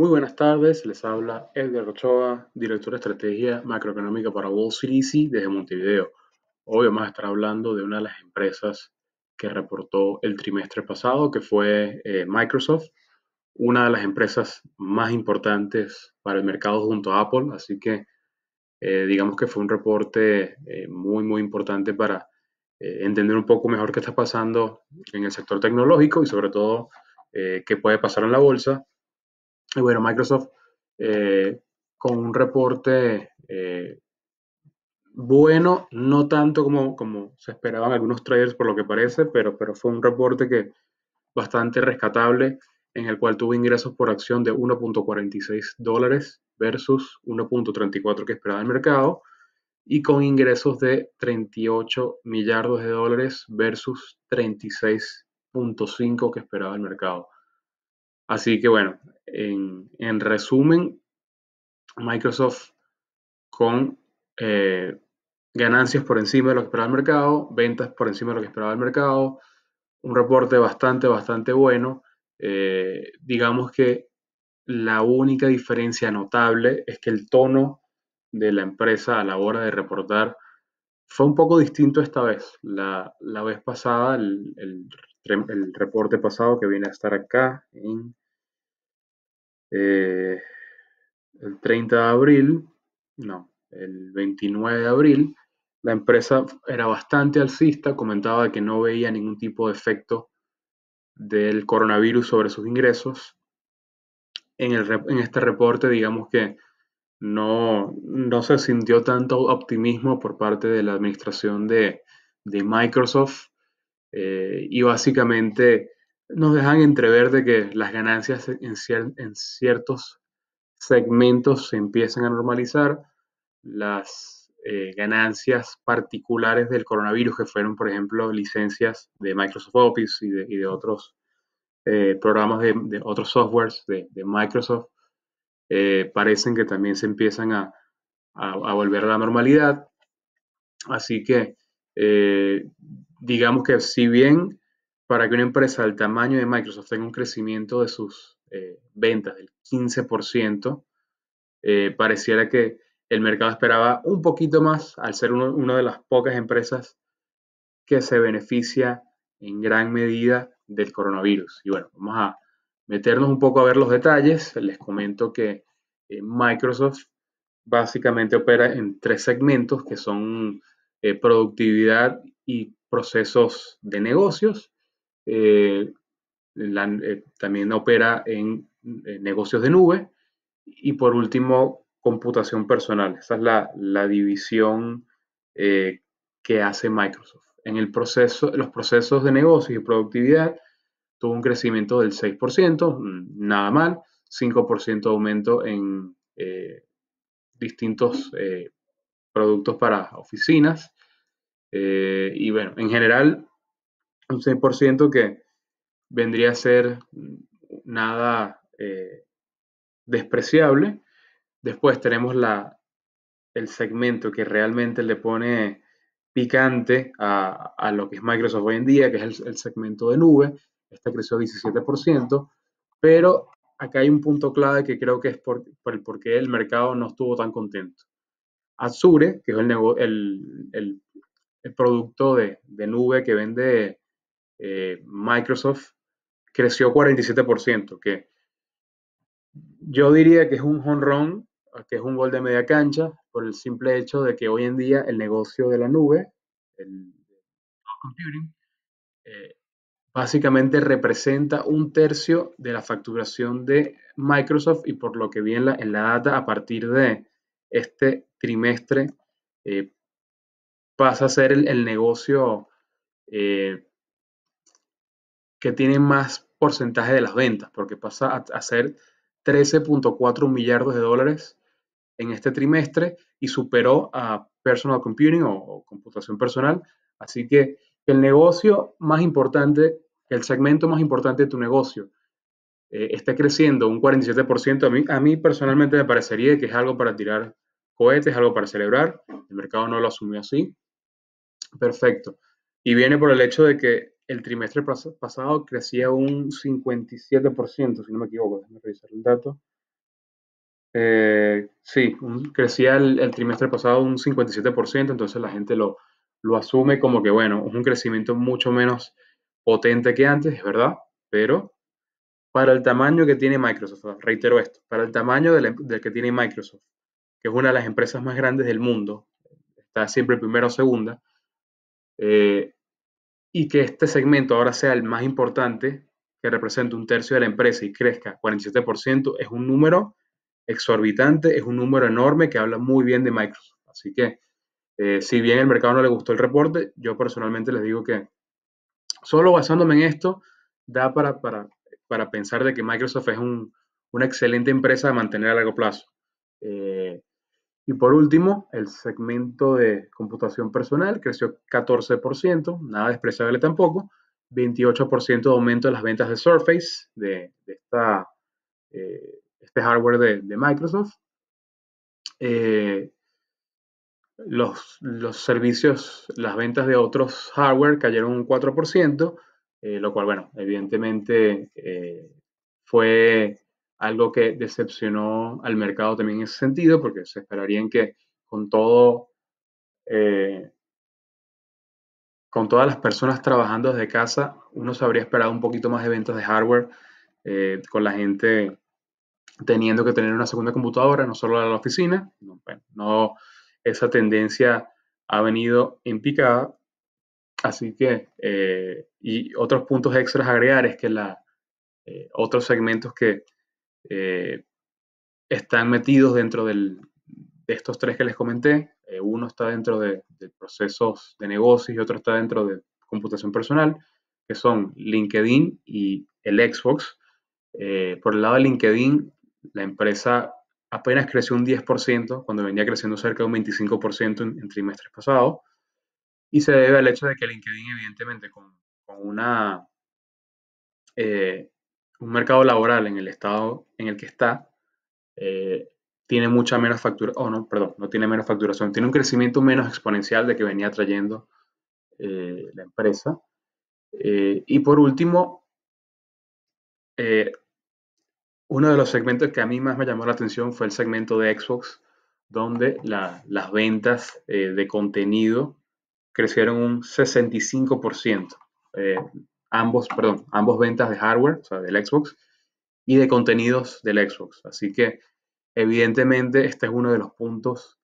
Muy buenas tardes, les habla Edgar Ochoa, director de estrategia macroeconómica para Wall Street Easy desde Montevideo. Hoy vamos a estar hablando de una de las empresas que reportó el trimestre pasado, que fue eh, Microsoft, una de las empresas más importantes para el mercado junto a Apple, así que eh, digamos que fue un reporte eh, muy, muy importante para entender un poco mejor qué está pasando en el sector tecnológico y sobre todo qué puede pasar en la bolsa y bueno, Microsoft eh, con un reporte eh, bueno, no tanto como, como se esperaban algunos traders por lo que parece, pero, pero fue un reporte que bastante rescatable en el cual tuvo ingresos por acción de 1.46 dólares versus 1.34 que esperaba el mercado y con ingresos de 38 millardos de dólares versus 36.5 que esperaba el mercado. Así que bueno, en, resumen, Microsoft con eh, ganancias por encima de lo que esperaba el mercado, ventas por encima de lo que esperaba el mercado, un reporte bastante, bastante bueno. Eh, digamos que la única diferencia notable es que el tono de la empresa a la hora de reportar fue un poco distinto esta vez. La, vez pasada, el, reporte pasado que viene a estar acá en eh, el 30 de abril, no, el 29 de abril, la empresa era bastante alcista, comentaba que no veía ningún tipo de efecto del coronavirus sobre sus ingresos. En, este reporte, digamos que no, no, se sintió tanto optimismo por parte de la administración de, de Microsoft eh, y básicamente nos dejan entrever de que las ganancias en, ciertos segmentos se empiezan a normalizar, las eh, ganancias particulares del coronavirus, que fueron, por ejemplo, licencias de Microsoft Office y de, otros eh, programas de, otros softwares de, Microsoft, eh, parecen que también se empiezan a, volver a la normalidad. Así que, digamos que si bien para que una empresa del tamaño de Microsoft tenga un crecimiento de sus eh, ventas del 15%, eh, pareciera que el mercado esperaba un poquito más al ser una de las pocas empresas que se beneficia en gran medida del coronavirus. Y bueno, vamos a meternos un poco a ver los detalles. Les comento que eh, Microsoft básicamente opera en tres segmentos que son productividad y procesos de negocios, eh, eh, también opera en eh, negocios de nube y por último computación personal. Esa es la, división que hace Microsoft. En el proceso, los procesos de negocios y productividad tuvo un crecimiento del 6%, mm, nada mal, 5% aumento en distintos productos para oficinas. y bueno, en general, un 6% que vendría a ser nada eh, despreciable. Después tenemos la, el segmento que realmente le pone picante a, lo que es Microsoft hoy en día, que es el, segmento de nube. Este creció 17%, pero acá hay un punto clave que creo que es por, el por qué el mercado no estuvo tan contento. Azure, que es el, el, producto de, de, nube que vende eh, Microsoft creció 47%, que yo diría que es un honrón, que es un gol de media cancha, por el simple hecho de que hoy en día el negocio de la nube, el computing, eh, básicamente representa un tercio de la facturación de Microsoft y por lo que vi en la, data a partir de este trimestre eh, pasa a ser el, negocio que tiene más porcentaje de las ventas, porque pasa a ser 13.4 millardos de dólares en este trimestre y superó a Personal Computing o, computación personal. Así que el negocio más importante, el segmento más importante de tu negocio, eh, está creciendo un 47%. A mí, a mí personalmente me parecería que es algo para tirar cohetes, algo para celebrar. El mercado no lo asumió así. Perfecto. Y viene por el hecho de que el trimestre pasado crecía un 57%, si no me equivoco, déjame revisar el dato. Eh, sí, crecía el, trimestre pasado un 57%, entonces la gente lo, lo asume como que, bueno, es un crecimiento mucho menos potente que antes, es verdad, pero para el tamaño que tiene Microsoft, reitero esto, para el tamaño del, que tiene Microsoft, que es una de las empresas más grandes del mundo, está siempre primera o segunda, eh, y que este segmento ahora sea el más importante, que represente un tercio de la empresa y crezca 47%, es un número exorbitante, es un número enorme que habla muy bien de Microsoft. Así que, eh, si bien el mercado no le gustó el reporte, yo personalmente les digo que solo basándome en esto, da para, para, pensar de que Microsoft es una excelente empresa a mantener a largo plazo. Eh, y por último, el segmento de computación personal creció 14%, nada despreciable tampoco, 28% de aumento de las ventas de Surface, de, eh, este hardware de, Microsoft. Eh, los, servicios, las ventas de otros hardware cayeron un 4%, eh, lo cual, bueno, evidentemente fue algo que decepcionó al mercado también en ese sentido, porque se esperarían que con todo, eh, con todas las personas trabajando desde casa, uno se habría esperado un poquito más de ventas de hardware, eh, con la gente teniendo que tener una segunda computadora, no solo de la oficina, no, esa tendencia ha venido en picada, así que, eh, y otros puntos extras a agregar es que la, otros segmentos que eh, están metidos dentro de estos tres que les comenté. Eh, uno está dentro de, procesos de negocios y otro está dentro de computación personal, que son LinkedIn y el Xbox. Eh, por el lado de LinkedIn, la empresa apenas creció un 10% cuando venía creciendo cerca de un 25% en, trimestres pasados. Y se debe al hecho de que LinkedIn, evidentemente, con, una eh, un mercado laboral en el estado en el que está eh, tiene mucha menos facturación, o no, perdón, no tiene menos facturación, tiene un crecimiento menos exponencial de que venía trayendo eh, la empresa. Eh, y por último, uno de los segmentos que a mí más me llamó la atención fue el segmento de Xbox, donde las ventas de contenido crecieron un 65% ambos, perdón, ambos ventas de hardware, o sea, del Xbox, y de contenidos del Xbox. Así que, evidentemente, este es uno de los puntos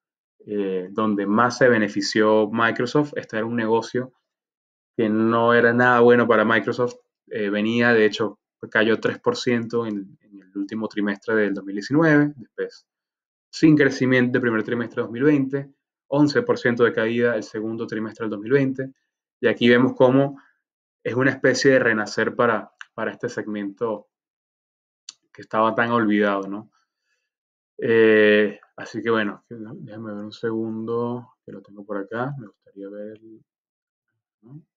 eh, donde más se benefició Microsoft. Este era un negocio que no era nada bueno para Microsoft. Eh, venía, de hecho, cayó 3% en, en, el último trimestre del 2019, después sin crecimiento del primer trimestre del 2020, 11% de caída el segundo trimestre del 2020, y aquí vemos cómo es una especie de renacer para, para este segmento que estaba tan olvidado, ¿no? Eh, así que bueno, déjame ver un segundo, que lo tengo por acá, me gustaría ver... Un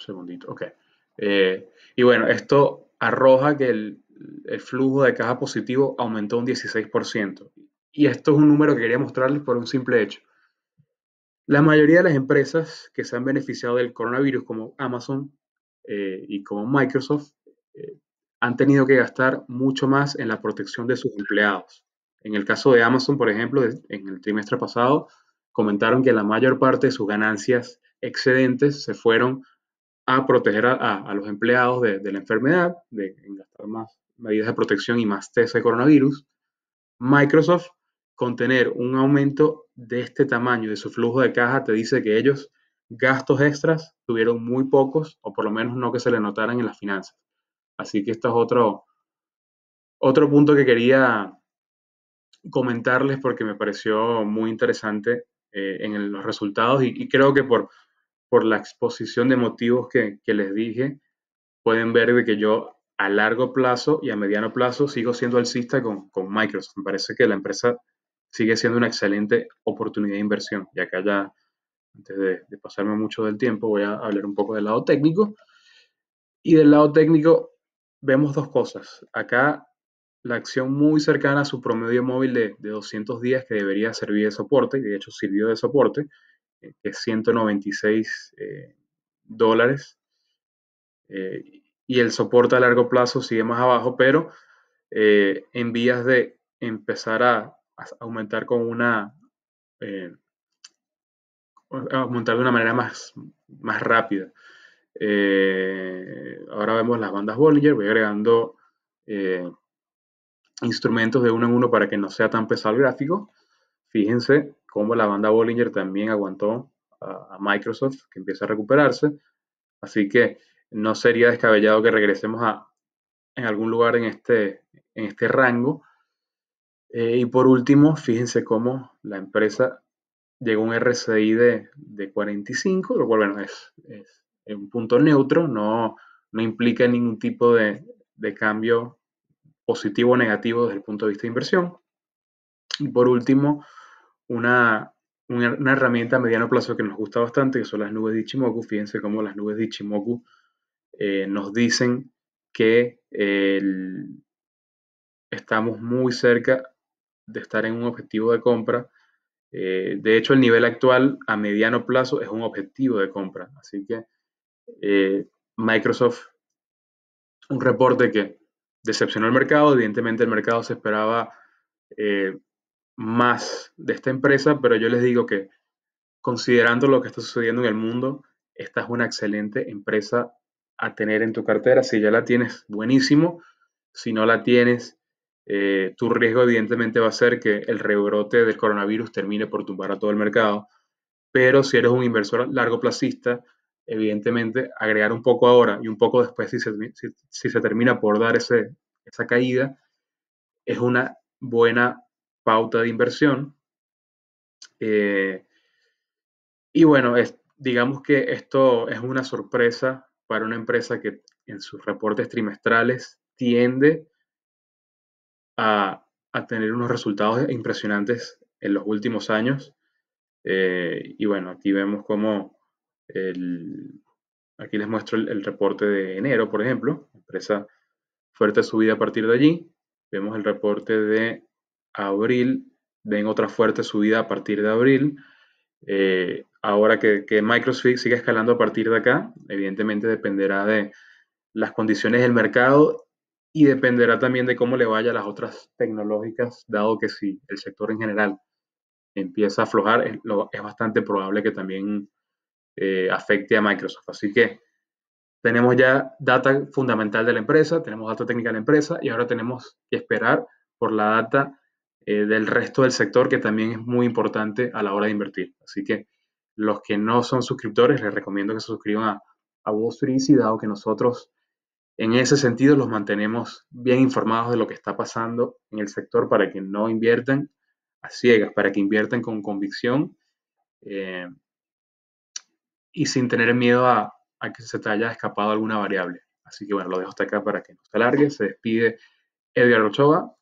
segundito, ok. Eh, y bueno, esto arroja que el, el flujo de caja positivo aumentó un 16%. Y esto es un número que quería mostrarles por un simple hecho. La mayoría de las empresas que se han beneficiado del coronavirus, como Amazon eh, y como Microsoft, eh, han tenido que gastar mucho más en la protección de sus empleados. En el caso de Amazon, por ejemplo, en el trimestre pasado, comentaron que la mayor parte de sus ganancias excedentes se fueron a proteger a, los empleados de, la enfermedad, de gastar más medidas de protección y más test de coronavirus. Microsoft contener un aumento de este tamaño de su flujo de caja te dice que ellos gastos extras tuvieron muy pocos o por lo menos no que se le notaran en las finanzas. Así que esto es otro, otro punto que quería comentarles porque me pareció muy interesante eh, en los resultados y, creo que por, por la exposición de motivos que, les dije, pueden ver de que yo a largo plazo y a mediano plazo sigo siendo alcista con, con Microsoft. Me parece que la empresa sigue siendo una excelente oportunidad de inversión. Y acá ya, antes de, pasarme mucho del tiempo, voy a hablar un poco del lado técnico. Y del lado técnico vemos dos cosas. Acá la acción muy cercana a su promedio móvil de, 200 días que debería servir de soporte, y de hecho sirvió de soporte, eh, es 196 eh, dólares. Eh, y el soporte a largo plazo sigue más abajo, pero en vías de empezar a, aumentar con una eh, de una manera más, más rápida. Eh, ahora vemos las bandas Bollinger, voy agregando eh, instrumentos de uno en uno para que no sea tan pesado el gráfico. Fíjense cómo la banda Bollinger también aguantó a, Microsoft, que empieza a recuperarse. Así que no sería descabellado que regresemos a, en algún lugar en este, en este rango eh, y por último, fíjense cómo la empresa llegó a un RCI de, 45, lo cual bueno, es, un punto neutro, no, implica ningún tipo de, cambio positivo o negativo desde el punto de vista de inversión. Y por último, una, herramienta a mediano plazo que nos gusta bastante, que son las nubes de Ichimoku. Fíjense cómo las nubes de Ichimoku eh, nos dicen que estamos muy cerca de estar en un objetivo de compra. Eh, de hecho, el nivel actual a mediano plazo es un objetivo de compra. Así que eh, Microsoft, un reporte que decepcionó el mercado, evidentemente el mercado se esperaba eh, más de esta empresa, pero yo les digo que considerando lo que está sucediendo en el mundo, esta es una excelente empresa a tener en tu cartera. Si ya la tienes, buenísimo. Si no la tienes, eh, tu riesgo evidentemente va a ser que el rebrote del coronavirus termine por tumbar a todo el mercado, pero si eres un inversor largo plazista, evidentemente agregar un poco ahora y un poco después si se, termina por dar esa caída, es una buena pauta de inversión. Eh, y bueno, digamos que esto es una sorpresa para una empresa que en sus reportes trimestrales tiende a, tener unos resultados impresionantes en los últimos años. Eh, y bueno, aquí vemos cómo el, aquí les muestro el, reporte de enero, por ejemplo, empresa fuerte subida a partir de allí. Vemos el reporte de abril, ven otra fuerte subida a partir de abril. Eh, ahora que, que Microsoft sigue escalando a partir de acá, evidentemente dependerá de las condiciones del mercado y dependerá también de cómo le vaya a las otras tecnológicas, dado que si el sector en general empieza a aflojar, eh, es, bastante probable que también eh, afecte a Microsoft. Así que tenemos ya data fundamental de la empresa, tenemos data técnica de la empresa y ahora tenemos que esperar por la data eh, del resto del sector que también es muy importante a la hora de invertir. Así que los que no son suscriptores, les recomiendo que se suscriban a, a Wall dado que nosotros en ese sentido los mantenemos bien informados de lo que está pasando en el sector para que no inviertan a ciegas, para que inviertan con convicción eh, y sin tener miedo a, a, que se te haya escapado alguna variable. Así que bueno, lo dejo hasta acá para que no se alargue. Se despide Edgar Ochoa